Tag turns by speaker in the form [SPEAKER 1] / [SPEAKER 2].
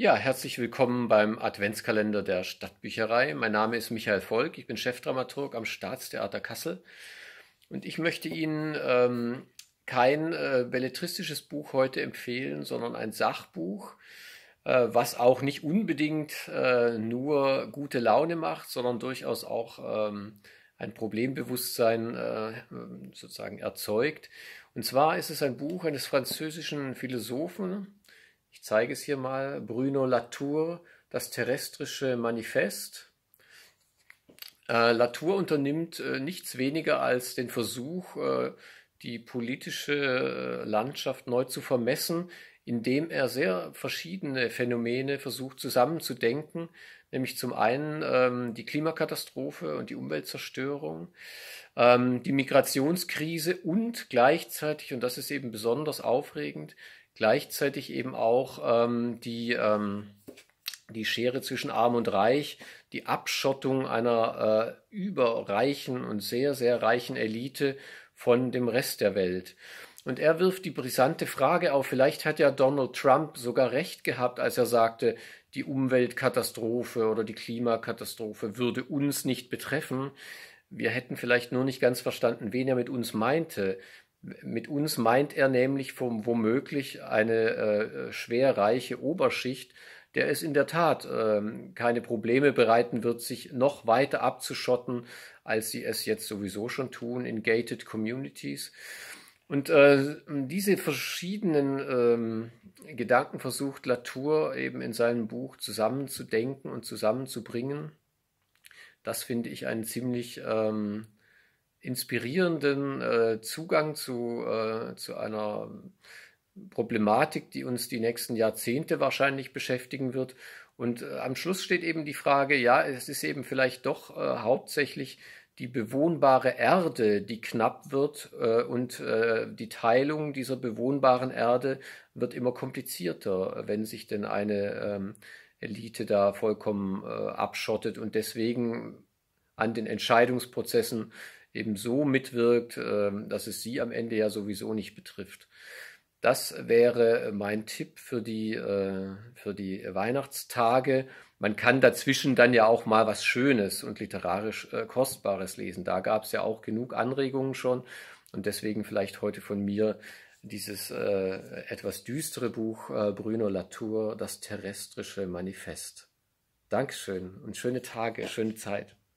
[SPEAKER 1] Ja, herzlich willkommen beim Adventskalender der Stadtbücherei. Mein Name ist Michael Volk, ich bin Chefdramaturg am Staatstheater Kassel und ich möchte Ihnen ähm, kein äh, belletristisches Buch heute empfehlen, sondern ein Sachbuch, äh, was auch nicht unbedingt äh, nur gute Laune macht, sondern durchaus auch ähm, ein Problembewusstsein äh, sozusagen erzeugt. Und zwar ist es ein Buch eines französischen Philosophen, ich zeige es hier mal. Bruno Latour, das terrestrische Manifest. Äh, Latour unternimmt äh, nichts weniger als den Versuch, äh, die politische äh, Landschaft neu zu vermessen, indem er sehr verschiedene Phänomene versucht zusammenzudenken, nämlich zum einen ähm, die Klimakatastrophe und die Umweltzerstörung, ähm, die Migrationskrise und gleichzeitig, und das ist eben besonders aufregend, gleichzeitig eben auch ähm, die, ähm, die Schere zwischen Arm und Reich, die Abschottung einer äh, überreichen und sehr, sehr reichen Elite von dem Rest der Welt. Und er wirft die brisante Frage auf, vielleicht hat ja Donald Trump sogar recht gehabt, als er sagte, die Umweltkatastrophe oder die Klimakatastrophe würde uns nicht betreffen. Wir hätten vielleicht nur nicht ganz verstanden, wen er mit uns meinte. Mit uns meint er nämlich vom, womöglich eine äh, schwer reiche Oberschicht, der es in der Tat äh, keine Probleme bereiten wird, sich noch weiter abzuschotten, als sie es jetzt sowieso schon tun in gated communities. Und äh, diese verschiedenen ähm, Gedanken versucht Latour eben in seinem Buch zusammenzudenken und zusammenzubringen. Das finde ich einen ziemlich ähm, inspirierenden äh, Zugang zu, äh, zu einer Problematik, die uns die nächsten Jahrzehnte wahrscheinlich beschäftigen wird. Und äh, am Schluss steht eben die Frage, ja, es ist eben vielleicht doch äh, hauptsächlich die bewohnbare Erde, die knapp wird äh, und äh, die Teilung dieser bewohnbaren Erde wird immer komplizierter, wenn sich denn eine ähm, Elite da vollkommen abschottet und deswegen an den Entscheidungsprozessen eben so mitwirkt, ähm, dass es sie am Ende ja sowieso nicht betrifft. Das wäre äh, mein Tipp für die, äh, für die Weihnachtstage. Man kann dazwischen dann ja auch mal was Schönes und literarisch äh, Kostbares lesen. Da gab es ja auch genug Anregungen schon und deswegen vielleicht heute von mir dieses etwas düstere Buch Bruno Latour, Das terrestrische Manifest. Dankeschön und schöne Tage, schöne Zeit.